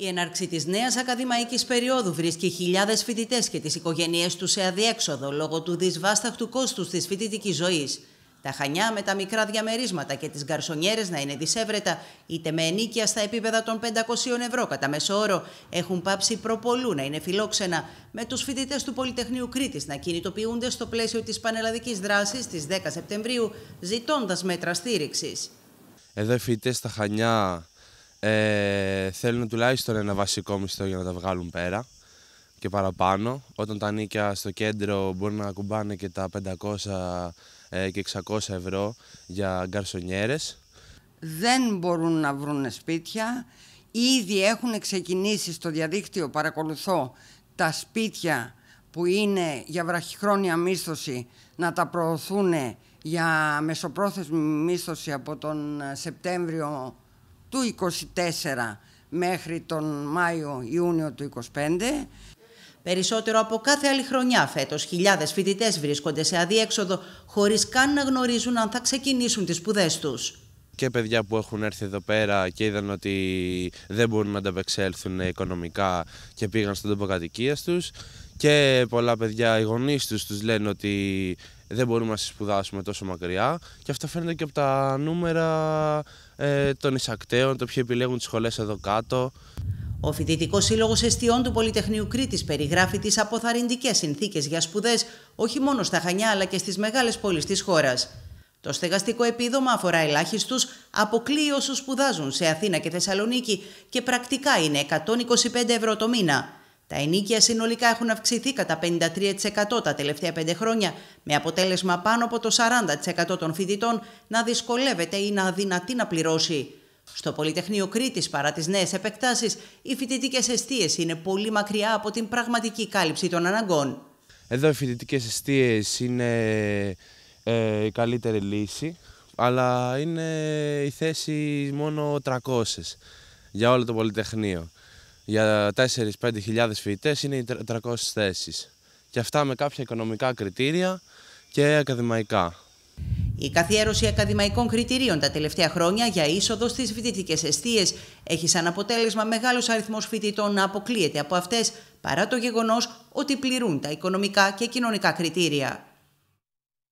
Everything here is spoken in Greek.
Η έναρξη της νέας ακαδημαϊκής περίοδου βρίσκει χιλιάδες φοιτητές και τις οικογένειές τους σε αδιέξοδο λόγω του δυσβάσταχτου κόστους της φοιτητικής ζωής. Τα χανιά με τα μικρά διαμερίσματα και τις γκαρσονιέρες να είναι δυσέβρετα, είτε με ενίκεια στα επίπεδα των 500 ευρώ κατά μέσο όρο, έχουν πάψει προπολού να είναι φιλόξενα, με τους φοιτητές του Πολυτεχνείου Κρήτης να κινητοποιούνται στο πλαίσιο της πανελλαδικής δράσης της 10 Σεπτεμβρίου, ζητώντας μέτρα στήριξης. Εδώ οι φοιτητές στα χανιά ε, θέλουν τουλάχιστον ένα βασικό μισθό για να τα βγάλουν πέρα και παραπάνω. Όταν τα νίκια στο κέντρο μπορούν να κουμπάνε και τα 500 ε, και 600 ευρώ για γκαρσονιέρες. Δεν μπορούν να βρουν σπίτια. Ήδη έχουν ξεκινήσει στο διαδίκτυο, παρακολουθώ, τα σπίτια που είναι για βραχυχρόνια μίσθωση να τα προωθούν για μεσοπρόθεσμη μίσθωση από τον ε, Σεπτέμβριο του 24 μέχρι τον Μάιο-Ιούνιο του 25. Περισσότερο από κάθε άλλη χρονιά φέτος, χιλιάδες φοιτητές βρίσκονται σε αδίέξοδο χωρίς καν να γνωρίζουν αν θα ξεκινήσουν τις σπουδές τους και παιδιά που έχουν έρθει εδώ πέρα και είδαν ότι δεν μπορούν να ανταπεξέλθουν οικονομικά και πήγαν στον τόπο κατοικίας τους και πολλά παιδιά οι γονείς τους τους λένε ότι δεν μπορούμε να σπουδάσουμε τόσο μακριά και αυτό φαίνεται και από τα νούμερα ε, των εισακτέων, το ποιοι επιλέγουν τις σχολές εδώ κάτω. Ο Φοιτητικός Σύλλογος Εστειών του Πολυτεχνείου Κρήτης περιγράφει τις αποθαρρυντικές συνθήκες για σπουδές όχι μόνο στα Χανιά αλλά και στις μεγάλες πόλεις της χώρας. Το στεγαστικό επίδομα αφορά ελάχιστους, αποκλείει όσους σπουδάζουν σε Αθήνα και Θεσσαλονίκη και πρακτικά είναι 125 ευρώ το μήνα. Τα ενίκια συνολικά έχουν αυξηθεί κατά 53% τα τελευταία πέντε χρόνια, με αποτέλεσμα πάνω από το 40% των φοιτητών να δυσκολεύεται ή να αδυνατεί να πληρώσει. Στο Πολυτεχνείο Κρήτης, παρά τις νέες επεκτάσεις, οι φοιτητικές αιστείες είναι πολύ μακριά από την πραγματική κάλυψη των αναγκών. Εδώ οι φοιτητικές αιστείες είναι ε, η καλύτερη λύση, αλλά είναι η θέση μόνο 300 για όλο το Πολυτεχνείο για 4-5 χιλιάδες φοιτητές είναι οι 300 θέσεις. Και αυτά με κάποια οικονομικά κριτήρια και ακαδημαϊκά. Η καθιέρωση ακαδημαϊκών κριτηρίων τα τελευταία χρόνια για είσοδο στις φοιτητικές αιστείες έχει σαν αποτέλεσμα μεγάλος αριθμός φοιτητών να αποκλείεται από αυτές παρά το γεγονός ότι πληρούν τα οικονομικά και κοινωνικά κριτήρια.